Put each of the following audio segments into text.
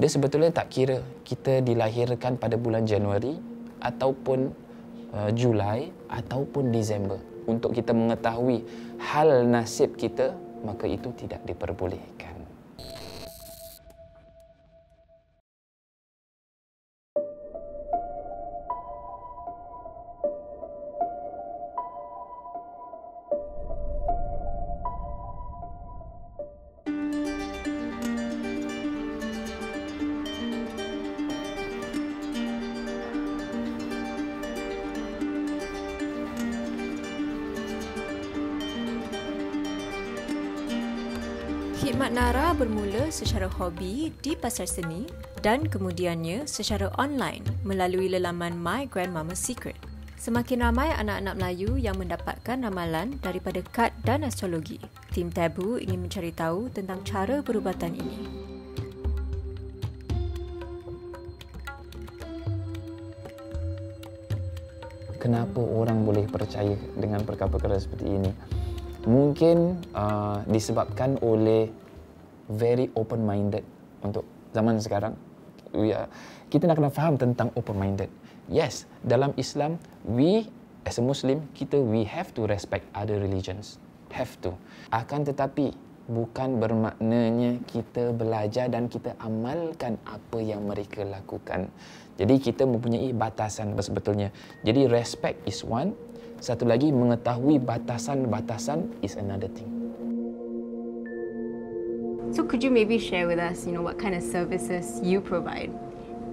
dia sebetulnya tak kira kita dilahirkan pada bulan Januari ataupun uh, Julai ataupun Disember untuk kita mengetahui hal nasib kita maka itu tidak diperbolehkan secara hobi di pasar seni dan kemudiannya secara online melalui lelaman My Grandmama Secret. Semakin ramai anak-anak Melayu yang mendapatkan ramalan daripada kad dan astrologi. Tim Tabu ingin mencari tahu tentang cara perubatan ini. Kenapa orang boleh percaya dengan perkara-perkara seperti ini? Mungkin uh, disebabkan oleh very open minded untuk zaman sekarang. We are, kita nak kena faham tentang open minded. Yes, dalam Islam we as a Muslim kita we have to respect other religions. Have to. Akan tetapi bukan bermaknanya kita belajar dan kita amalkan apa yang mereka lakukan. Jadi kita mempunyai batasan sebetulnya. Jadi respect is one, satu lagi mengetahui batasan-batasan is another thing. So could you maybe share with us, you know, what kind of services you provide?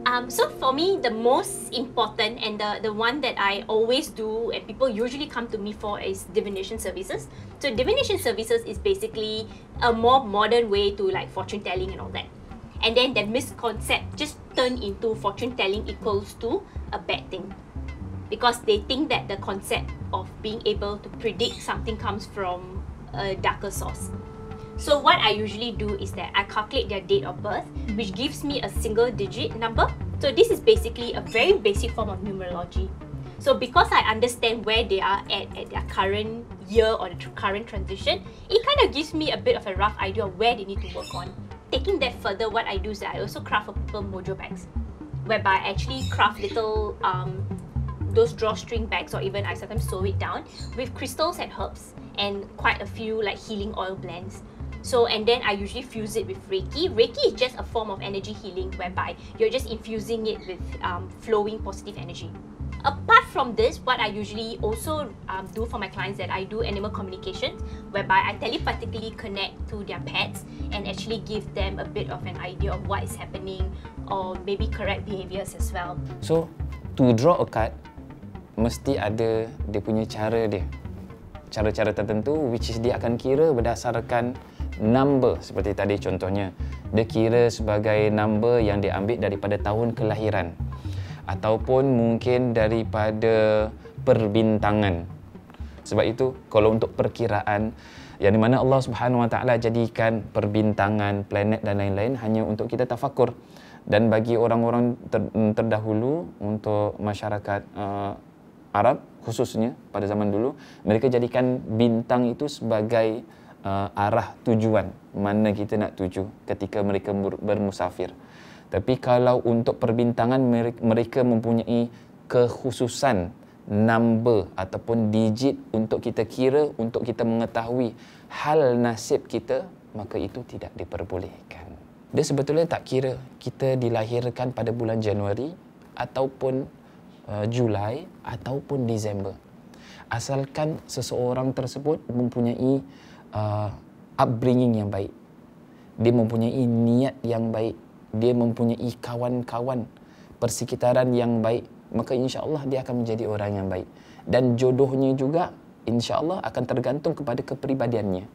Um, so for me, the most important and the, the one that I always do and people usually come to me for is divination services. So divination services is basically a more modern way to like fortune telling and all that. And then that misconcept just turned into fortune telling equals to a bad thing. Because they think that the concept of being able to predict something comes from a darker source. So what I usually do is that I calculate their date of birth, which gives me a single digit number. So this is basically a very basic form of numerology. So because I understand where they are at at their current year or the current transition, it kind of gives me a bit of a rough idea of where they need to work on. Taking that further, what I do is that I also craft for people mojo bags, whereby I actually craft little um, those drawstring bags or even I sometimes sew it down with crystals and herbs and quite a few like healing oil blends. So, and then I usually fuse it with Reiki. Reiki is just a form of energy healing whereby you're just infusing it with um, flowing positive energy. Apart from this, what I usually also um, do for my clients that I do animal communication, whereby I telepathically connect to their pets and actually give them a bit of an idea of what is happening or maybe correct behaviours as well. So, to draw a card, mesti ada dia punya cara dia. Cara-cara tertentu which is dia akan kira berdasarkan number seperti tadi contohnya dia kira sebagai number yang diambil daripada tahun kelahiran ataupun mungkin daripada perbintangan sebab itu kalau untuk perkiraan yang di mana Allah Subhanahu Wa Taala jadikan perbintangan planet dan lain-lain hanya untuk kita tafakur dan bagi orang-orang ter- mm, terdahulu untuk masyarakat uh, Arab khususnya pada zaman dulu mereka jadikan bintang itu sebagai uh, arah tujuan mana kita nak tuju ketika mereka bermusafir. Tapi kalau untuk perbintangan mereka mempunyai kekhususan number ataupun digit untuk kita kira untuk kita mengetahui hal nasib kita maka itu tidak diperbolehkan. Dia sebetulnya tak kira kita dilahirkan pada bulan Januari ataupun uh, Julai ataupun Disember. Asalkan seseorang tersebut mempunyai uh, upbringing yang baik. Dia mempunyai niat yang baik. Dia mempunyai kawan-kawan persekitaran yang baik. Maka insya Allah dia akan menjadi orang yang baik. Dan jodohnya juga insya Allah akan tergantung kepada kepribadiannya.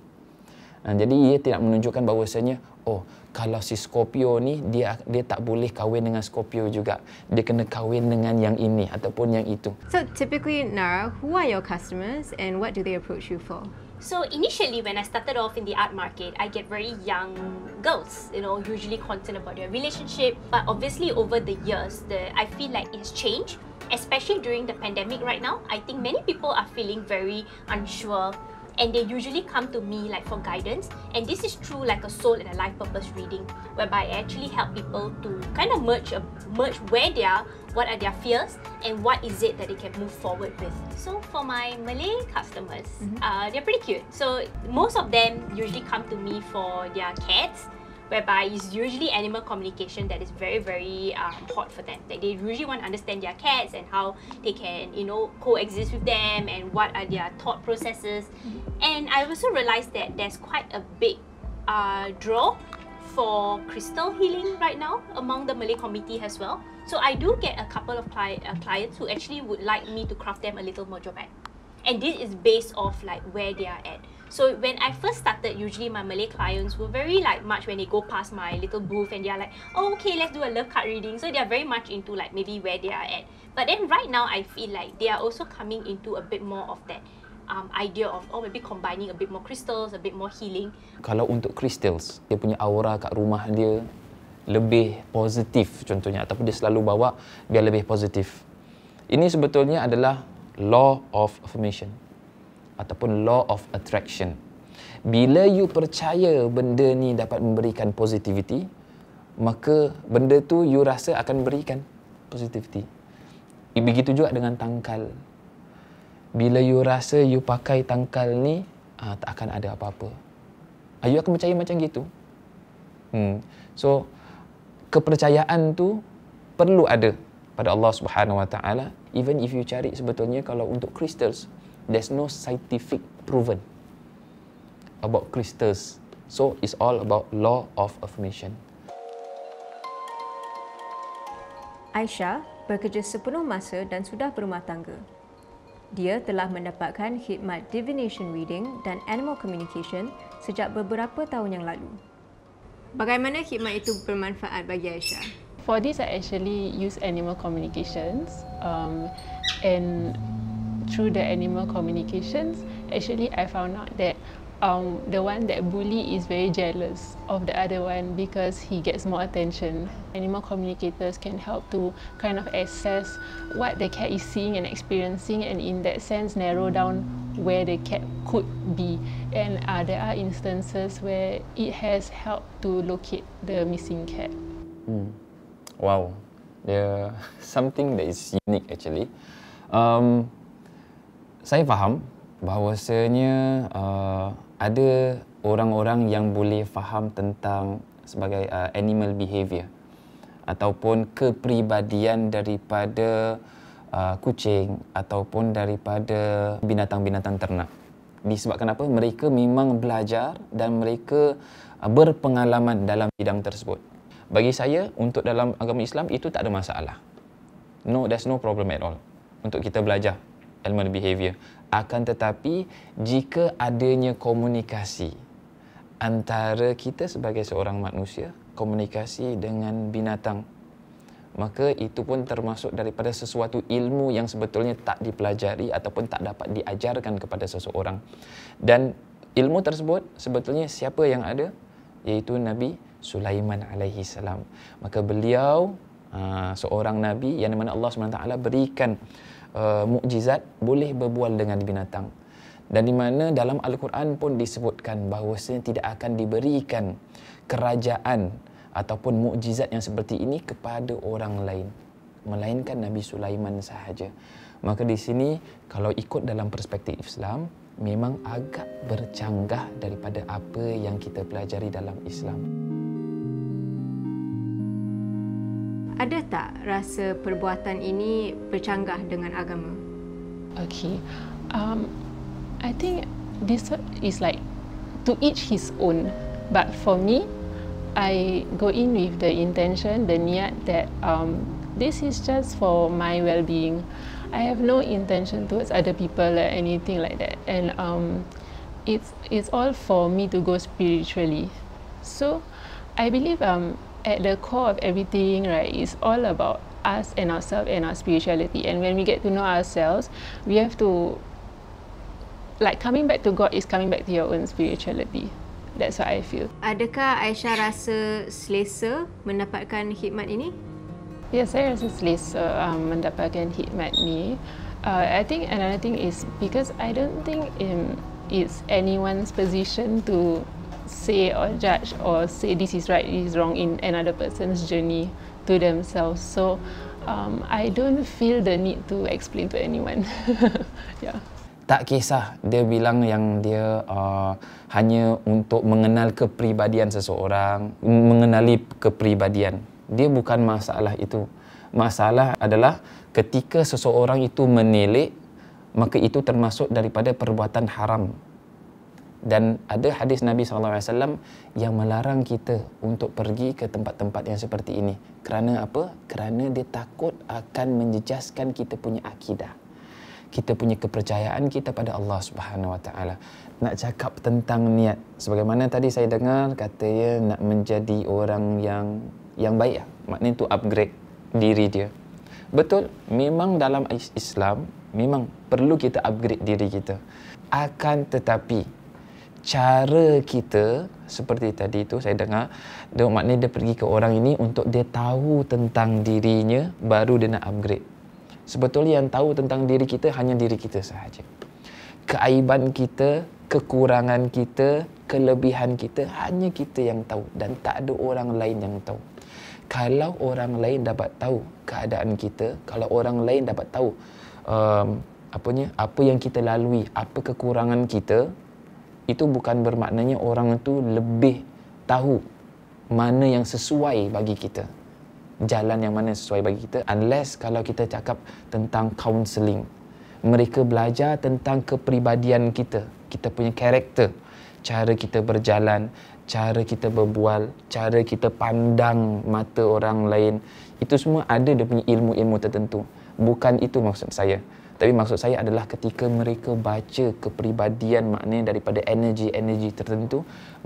Nah, jadi ia tidak menunjukkan bahawasanya oh kalau si Scorpio ni dia dia tak boleh kahwin dengan Scorpio juga. Dia kena kahwin dengan yang ini ataupun yang itu. So typically Nara, who are your customers and what do they approach you for? So initially, when I started off in the art market, I get very young girls, you know, usually concerned about their relationship. But obviously, over the years, the I feel like it's changed, especially during the pandemic right now. I think many people are feeling very unsure and they usually come to me like for guidance and this is true like a soul and a life purpose reading whereby i actually help people to kind of merge uh, merge where they are what are their fears and what is it that they can move forward with. So for my Malay customers, mm -hmm. uh, they're pretty cute. So most of them usually come to me for their cats whereby it's usually animal communication that is very very um, hot for them. Like they usually want to understand their cats and how they can you know coexist with them and what are their thought processes. Mm -hmm. And I also realized that there's quite a big uh, draw for crystal healing right now among the Malay community as well. So I do get a couple of cli uh, clients who actually would like me to craft them a little mojo bag. And this is based off like where they are at. So when I first started, usually my Malay clients were very like much when they go past my little booth and they are like, oh, okay, let's do a love card reading. So they are very much into like maybe where they are at. But then right now I feel like they are also coming into a bit more of that um, idea of oh maybe combining a bit more crystals, a bit more healing. Kalau untuk crystals, dia punya aura kat rumah dia lebih positif contohnya ataupun dia selalu bawa biar lebih positif. Ini sebetulnya adalah law of affirmation ataupun law of attraction. Bila you percaya benda ni dapat memberikan positivity, maka benda tu you rasa akan berikan positivity. Begitu juga dengan tangkal bila you rasa you pakai tangkal ni uh, tak akan ada apa-apa. Uh, you akan percaya macam gitu. Hmm. So kepercayaan tu perlu ada pada Allah Subhanahu Wa Taala even if you cari sebetulnya kalau untuk crystals there's no scientific proven about crystals. So it's all about law of affirmation. Aisyah bekerja sepenuh masa dan sudah berumah tangga. Dia telah mendapatkan khidmat divination reading dan animal communication sejak beberapa tahun yang lalu. Bagaimana khidmat itu bermanfaat bagi Aisyah? For this, I actually use animal communications um, and through the animal communications, actually I found out that um, the one that bully is very jealous of the other one because he gets more attention. Animal communicators can help to kind of assess what the cat is seeing and experiencing and in that sense narrow down where the cat could be. And uh, there are instances where it has helped to locate the missing cat. Mm. Wow, yeah, something that is unique actually. Um, saya faham bahawasanya uh, ada orang-orang yang boleh faham tentang sebagai uh, animal behavior ataupun kepribadian daripada uh, kucing ataupun daripada binatang-binatang ternak. Disebabkan apa? Mereka memang belajar dan mereka uh, berpengalaman dalam bidang tersebut. Bagi saya untuk dalam agama Islam itu tak ada masalah. No, there's no problem at all untuk kita belajar elemen behavior. Akan tetapi jika adanya komunikasi antara kita sebagai seorang manusia, komunikasi dengan binatang, maka itu pun termasuk daripada sesuatu ilmu yang sebetulnya tak dipelajari ataupun tak dapat diajarkan kepada seseorang. Dan ilmu tersebut sebetulnya siapa yang ada? Iaitu Nabi Sulaiman alaihi Maka beliau ah, seorang Nabi yang mana Allah SWT berikan uh, mukjizat boleh berbual dengan binatang dan di mana dalam al-Quran pun disebutkan bahawa bahawasanya tidak akan diberikan kerajaan ataupun mukjizat yang seperti ini kepada orang lain melainkan Nabi Sulaiman sahaja maka di sini kalau ikut dalam perspektif Islam memang agak bercanggah daripada apa yang kita pelajari dalam Islam ada tak rasa perbuatan ini bercanggah dengan agama? Okay. Um, I think this is like to each his own. But for me, I go in with the intention, the niat that um, this is just for my well-being. I have no intention towards other people or anything like that. And um, it's it's all for me to go spiritually. So I believe um, at the core of everything, right, is all about us and ourselves and our spirituality. And when we get to know ourselves, we have to like coming back to God is coming back to your own spirituality. That's what I feel. Adakah Aisyah rasa selesa mendapatkan hikmat ini? Yes, saya rasa selesa um, mendapatkan hikmat ni. Uh, I think another thing is because I don't think it's anyone's position to say or judge or say this is right, this is wrong in another person's journey to themselves. So um, I don't feel the need to explain to anyone. yeah. Tak kisah dia bilang yang dia uh, hanya untuk mengenal kepribadian seseorang, mengenali kepribadian. Dia bukan masalah itu. Masalah adalah ketika seseorang itu menilai maka itu termasuk daripada perbuatan haram dan ada hadis Nabi SAW yang melarang kita untuk pergi ke tempat-tempat yang seperti ini. Kerana apa? Kerana dia takut akan menjejaskan kita punya akidah. Kita punya kepercayaan kita pada Allah Subhanahu Wa Taala. Nak cakap tentang niat. Sebagaimana tadi saya dengar katanya nak menjadi orang yang yang baik. Lah. Maknanya itu upgrade diri dia. Betul, memang dalam Islam, memang perlu kita upgrade diri kita. Akan tetapi, cara kita seperti tadi tu saya dengar dia maknanya dia pergi ke orang ini untuk dia tahu tentang dirinya baru dia nak upgrade sebetulnya yang tahu tentang diri kita hanya diri kita sahaja keaiban kita kekurangan kita kelebihan kita hanya kita yang tahu dan tak ada orang lain yang tahu kalau orang lain dapat tahu keadaan kita kalau orang lain dapat tahu um, apa yang kita lalui apa kekurangan kita itu bukan bermaknanya orang itu lebih tahu mana yang sesuai bagi kita jalan yang mana sesuai bagi kita unless kalau kita cakap tentang counselling, mereka belajar tentang kepribadian kita kita punya karakter cara kita berjalan cara kita berbual cara kita pandang mata orang lain itu semua ada dia punya ilmu-ilmu tertentu bukan itu maksud saya tapi maksud saya adalah ketika mereka baca kepribadian maknanya daripada energi-energi tertentu,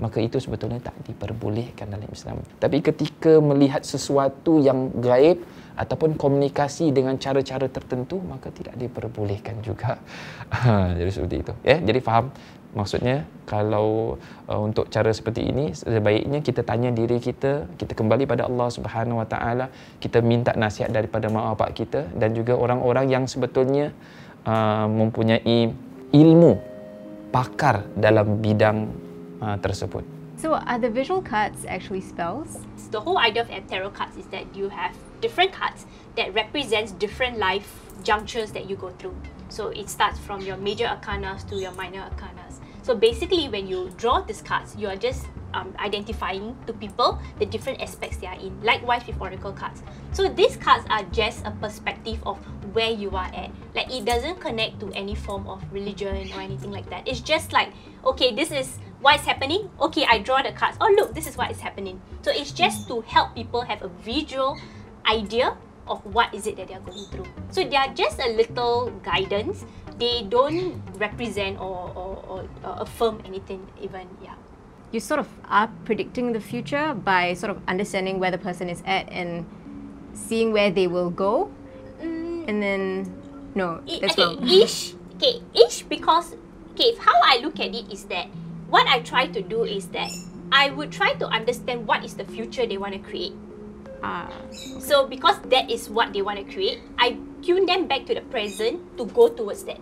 maka itu sebetulnya tak diperbolehkan dalam Islam. Tapi ketika melihat sesuatu yang gaib ataupun komunikasi dengan cara-cara tertentu, maka tidak diperbolehkan juga. Ha, jadi seperti itu. Ya, jadi faham Maksudnya kalau uh, untuk cara seperti ini sebaiknya kita tanya diri kita, kita kembali pada Allah Subhanahu Wa Taala, kita minta nasihat daripada mak bapak kita dan juga orang-orang yang sebetulnya uh, mempunyai ilmu pakar dalam bidang uh, tersebut. So are the visual cards actually spells? So the whole idea of tarot cards is that you have different cards that represents different life junctures that you go through. So it starts from your major arcana to your minor arcana. So basically, when you draw these cards, you are just um, identifying to people the different aspects they are in. Likewise with oracle cards. So these cards are just a perspective of where you are at. Like it doesn't connect to any form of religion or anything like that. It's just like, okay, this is what's happening. Okay, I draw the cards. Oh, look, this is what is happening. So it's just to help people have a visual idea of what is it that they're going through. So they are just a little guidance they don't represent or, or, or, or uh, affirm anything even yeah you sort of are predicting the future by sort of understanding where the person is at and seeing where they will go mm. and then no that's okay, wrong ish okay ish because okay how i look at it is that what i try to do is that i would try to understand what is the future they want to create Ah, so because that is what they want to create, I tune them back to the present to go towards that.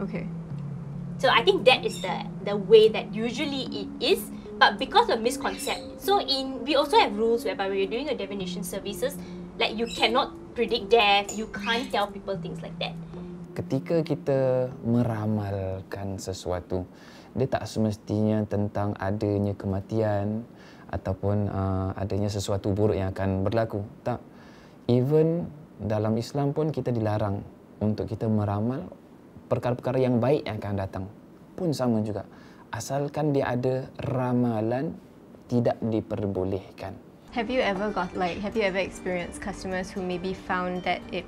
Okay. So I think that is the the way that usually it is, but because of misconception. So in we also have rules whereby when you're doing a divination services, like you cannot predict death, you can't tell people things like that. Ketika kita meramalkan sesuatu, dia tak semestinya tentang adanya kematian, ataupun uh, adanya sesuatu buruk yang akan berlaku. Tak. Even dalam Islam pun kita dilarang untuk kita meramal perkara-perkara yang baik yang akan datang. Pun sama juga. Asalkan dia ada ramalan tidak diperbolehkan. Have you ever got like have you ever experienced customers who maybe found that it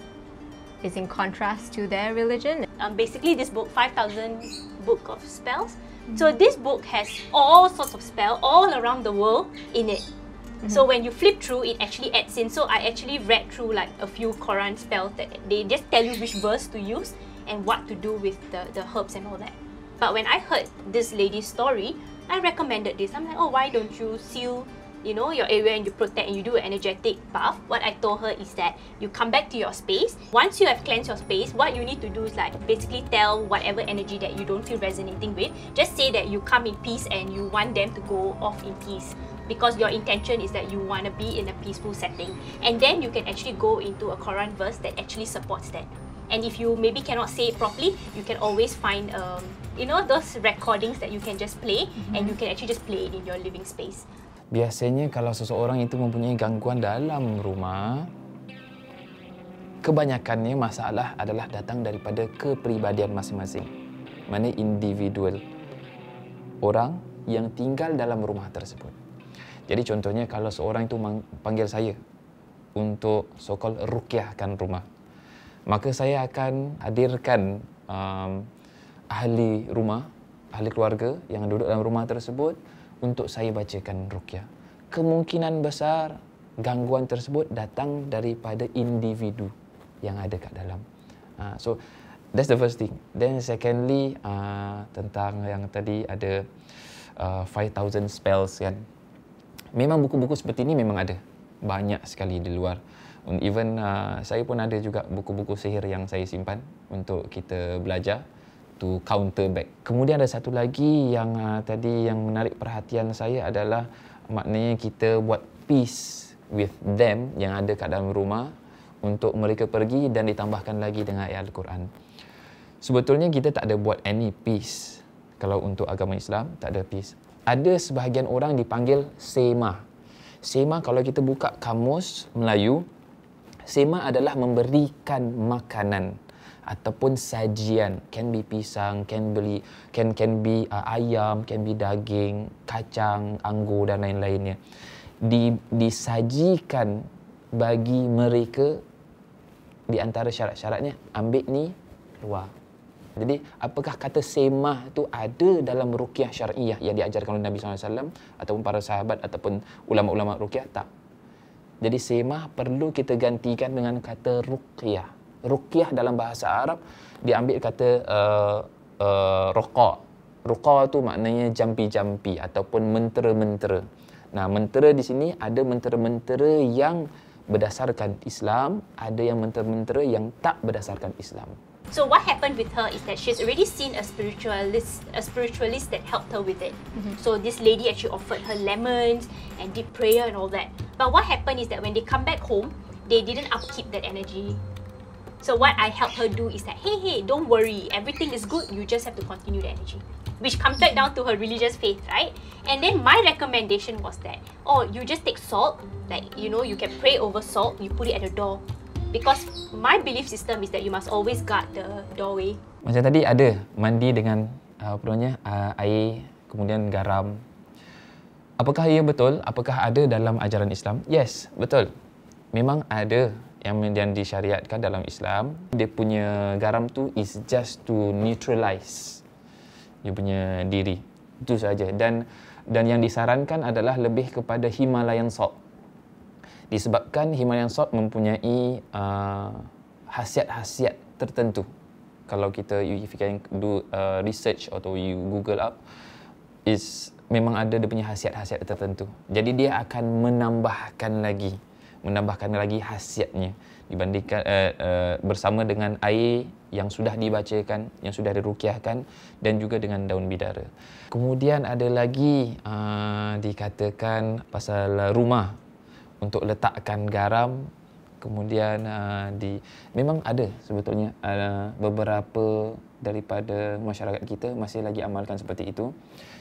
is in contrast to their religion? Um basically this book 5000 book of spells So this book has all sorts of spell all around the world in it. Mm -hmm. So mm-hmm. when you flip through, it actually adds in. So I actually read through like a few Quran spells that they just tell you which verse to use and what to do with the, the herbs and all that. But when I heard this lady's story, I recommended this. I'm like, oh, why don't you seal you know your area and you protect and you do an energetic bath what i told her is that you come back to your space once you have cleansed your space what you need to do is like basically tell whatever energy that you don't feel resonating with just say that you come in peace and you want them to go off in peace because your intention is that you want to be in a peaceful setting and then you can actually go into a quran verse that actually supports that and if you maybe cannot say it properly you can always find um, you know those recordings that you can just play mm -hmm. and mm-hmm. you can actually just play it in your living space Biasanya kalau seseorang itu mempunyai gangguan dalam rumah, kebanyakannya masalah adalah datang daripada kepribadian masing-masing. Mana individual orang yang tinggal dalam rumah tersebut. Jadi contohnya kalau seorang itu panggil saya untuk sokol rukyahkan rumah, maka saya akan hadirkan um, ahli rumah, ahli keluarga yang duduk dalam rumah tersebut untuk saya bacakan ruqyah kemungkinan besar gangguan tersebut datang daripada individu yang ada kat dalam uh, so that's the first thing then secondly uh, tentang yang tadi ada uh, ah, 5000 spells kan memang buku-buku seperti ini memang ada banyak sekali di luar um, even uh, saya pun ada juga buku-buku sihir yang saya simpan untuk kita belajar satu counter back. Kemudian ada satu lagi yang uh, tadi yang menarik perhatian saya adalah maknanya kita buat peace with them yang ada kat dalam rumah untuk mereka pergi dan ditambahkan lagi dengan ayat Al-Quran. Sebetulnya kita tak ada buat any peace kalau untuk agama Islam tak ada peace. Ada sebahagian orang dipanggil sema. Sema kalau kita buka kamus Melayu sema adalah memberikan makanan ataupun sajian can be pisang can beli can can be uh, ayam can be daging kacang anggur dan lain-lainnya di disajikan bagi mereka di antara syarat-syaratnya ambil ni keluar jadi apakah kata semah tu ada dalam ruqyah syariah yang diajarkan oleh Nabi Sallallahu Alaihi Wasallam ataupun para sahabat ataupun ulama-ulama ruqyah tak jadi semah perlu kita gantikan dengan kata ruqyah ruqyah dalam bahasa Arab diambil kata uh, uh, ruqa. Ruqa tu maknanya jampi-jampi ataupun mentera-mentera. Nah, mentera di sini ada mentera-mentera yang berdasarkan Islam, ada yang mentera-mentera yang tak berdasarkan Islam. So what happened with her is that she's already seen a spiritualist, a spiritualist that helped her with it. Mm-hmm. So this lady actually offered her lemons and did prayer and all that. But what happened is that when they come back home, they didn't upkeep that energy. So what I help her do is that, hey, hey, don't worry. Everything is good. You just have to continue the energy. Which comes back down to her religious faith, right? And then my recommendation was that, oh, you just take salt. Like, you know, you can pray over salt. You put it at the door. Because my belief system is that you must always guard the doorway. Macam tadi ada mandi dengan uh, apa namanya uh, air kemudian garam. Apakah ia ya betul? Apakah ada dalam ajaran Islam? Yes, betul. Memang ada yang yang disyariatkan dalam Islam dia punya garam tu is just to neutralize dia punya diri itu saja dan dan yang disarankan adalah lebih kepada Himalayan salt disebabkan Himalayan salt mempunyai uh, khasiat-khasiat tertentu kalau kita if you can do uh, research atau you google up is memang ada dia punya khasiat-khasiat tertentu jadi dia akan menambahkan lagi menambahkan lagi khasiatnya dibandingkan uh, uh, bersama dengan air yang sudah dibacakan yang sudah dirukiahkan dan juga dengan daun bidara. Kemudian ada lagi uh, dikatakan pasal rumah untuk letakkan garam kemudian uh, di memang ada sebetulnya uh, beberapa daripada masyarakat kita masih lagi amalkan seperti itu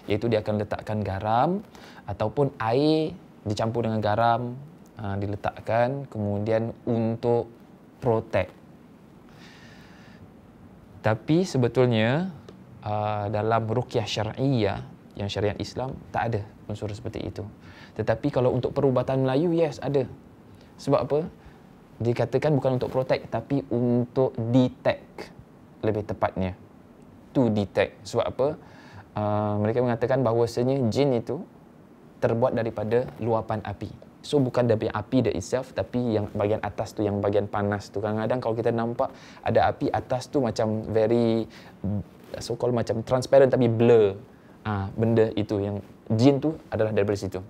iaitu dia akan letakkan garam ataupun air dicampur dengan garam diletakkan kemudian untuk protect. Tapi sebetulnya uh, dalam rukyah syariah yang syariat Islam tak ada unsur seperti itu. Tetapi kalau untuk perubatan Melayu yes ada. Sebab apa? Dikatakan bukan untuk protect tapi untuk detect lebih tepatnya. To detect. Sebab apa? Uh, mereka mengatakan bahawasanya jin itu terbuat daripada luapan api. So bukan dari api the itself tapi yang bahagian atas tu yang bahagian panas tu. Kadang-kadang kalau kita nampak ada api atas tu macam very mm, so called macam transparent tapi blur. Ah ha, benda itu yang jin tu adalah dari situ.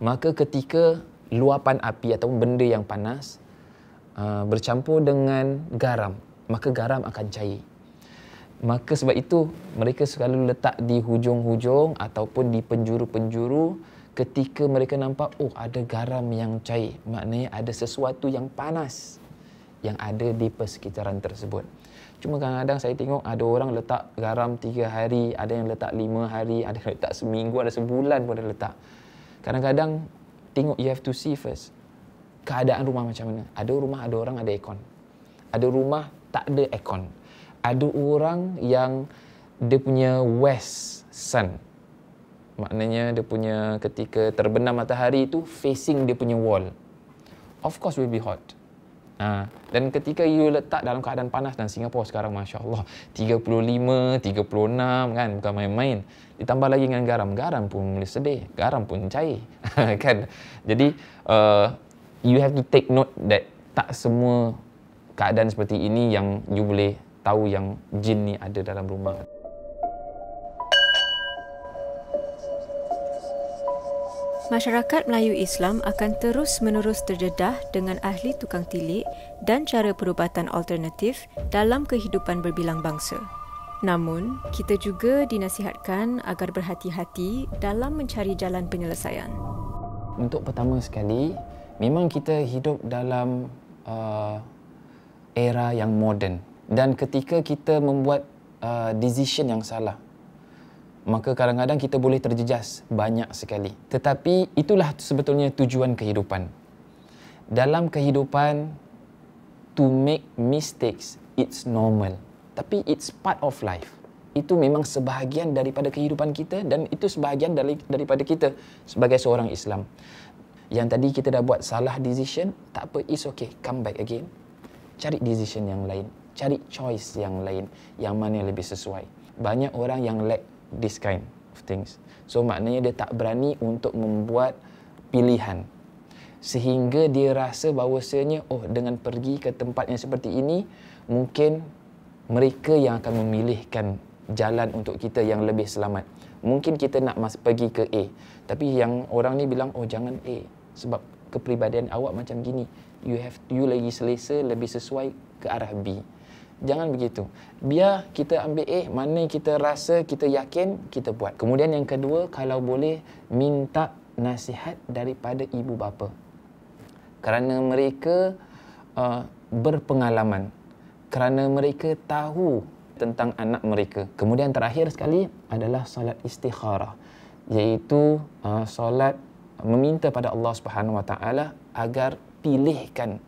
Maka ketika luapan api atau benda yang panas uh, bercampur dengan garam, maka garam akan cair. Maka sebab itu mereka selalu letak di hujung-hujung ataupun di penjuru-penjuru ketika mereka nampak oh ada garam yang cair maknanya ada sesuatu yang panas yang ada di persekitaran tersebut cuma kadang-kadang saya tengok ada orang letak garam 3 hari ada yang letak 5 hari ada yang letak seminggu ada sebulan pun ada letak kadang-kadang tengok you have to see first keadaan rumah macam mana ada rumah ada orang ada aircon ada rumah tak ada aircon ada orang yang dia punya west sun maknanya dia punya ketika terbenam matahari itu facing dia punya wall of course will be hot ha. dan ketika you letak dalam keadaan panas dan Singapura sekarang Masya Allah 35, 36 kan bukan main-main ditambah lagi dengan garam garam pun boleh sedih garam pun cair kan jadi uh, you have to take note that tak semua keadaan seperti ini yang you boleh tahu yang jin ni ada dalam rumah. Masyarakat Melayu Islam akan terus menerus terdedah dengan ahli tukang tilik dan cara perubatan alternatif dalam kehidupan berbilang bangsa. Namun, kita juga dinasihatkan agar berhati-hati dalam mencari jalan penyelesaian. Untuk pertama sekali, memang kita hidup dalam uh, era yang moden dan ketika kita membuat uh, decision yang salah maka kadang-kadang kita boleh terjejas banyak sekali. Tetapi itulah sebetulnya tujuan kehidupan. Dalam kehidupan, to make mistakes, it's normal. Tapi it's part of life. Itu memang sebahagian daripada kehidupan kita dan itu sebahagian dari, daripada kita sebagai seorang Islam. Yang tadi kita dah buat salah decision, tak apa, it's okay, come back again. Cari decision yang lain, cari choice yang lain, yang mana lebih sesuai. Banyak orang yang lack this kind of things. So maknanya dia tak berani untuk membuat pilihan. Sehingga dia rasa bahawa sebenarnya, oh dengan pergi ke tempat yang seperti ini mungkin mereka yang akan memilihkan jalan untuk kita yang lebih selamat. Mungkin kita nak masuk pergi ke A tapi yang orang ni bilang oh jangan A sebab kepribadian awak macam gini. You have you lagi selesa lebih sesuai ke arah B. Jangan begitu. Biar kita ambil eh mana kita rasa kita yakin kita buat. Kemudian yang kedua kalau boleh minta nasihat daripada ibu bapa. Kerana mereka uh, berpengalaman. Kerana mereka tahu tentang anak mereka. Kemudian terakhir sekali adalah solat istikharah iaitu uh, solat meminta pada Allah Subhanahu Wa Taala agar pilihkan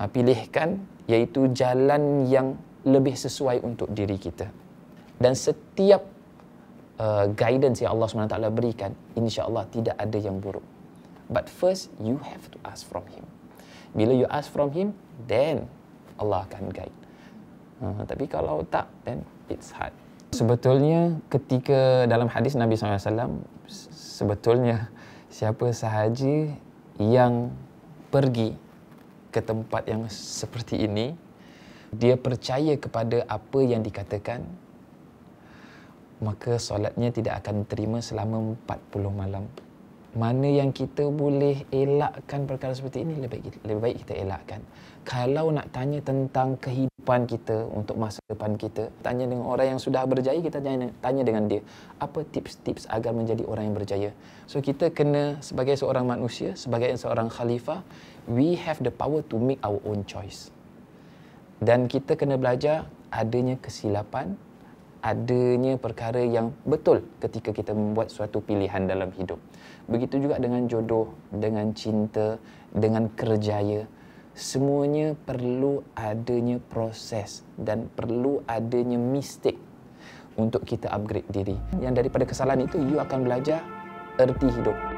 uh, pilihkan iaitu jalan yang lebih sesuai untuk diri kita. Dan setiap uh, guidance yang Allah SWT berikan, insyaAllah tidak ada yang buruk. But first, you have to ask from Him. Bila you ask from Him, then Allah akan guide. Uh, tapi kalau tak, then it's hard. Sebetulnya ketika dalam hadis Nabi SAW, sebetulnya siapa sahaja yang pergi ke tempat yang seperti ini dia percaya kepada apa yang dikatakan maka solatnya tidak akan diterima selama 40 malam mana yang kita boleh elakkan perkara seperti ini lebih baik, lebih baik kita elakkan kalau nak tanya tentang kehidupan kita untuk masa depan kita tanya dengan orang yang sudah berjaya kita tanya, tanya dengan dia apa tips-tips agar menjadi orang yang berjaya so kita kena sebagai seorang manusia sebagai seorang khalifah we have the power to make our own choice. Dan kita kena belajar adanya kesilapan, adanya perkara yang betul ketika kita membuat suatu pilihan dalam hidup. Begitu juga dengan jodoh, dengan cinta, dengan kerjaya. Semuanya perlu adanya proses dan perlu adanya mistake untuk kita upgrade diri. Yang daripada kesalahan itu, you akan belajar erti hidup.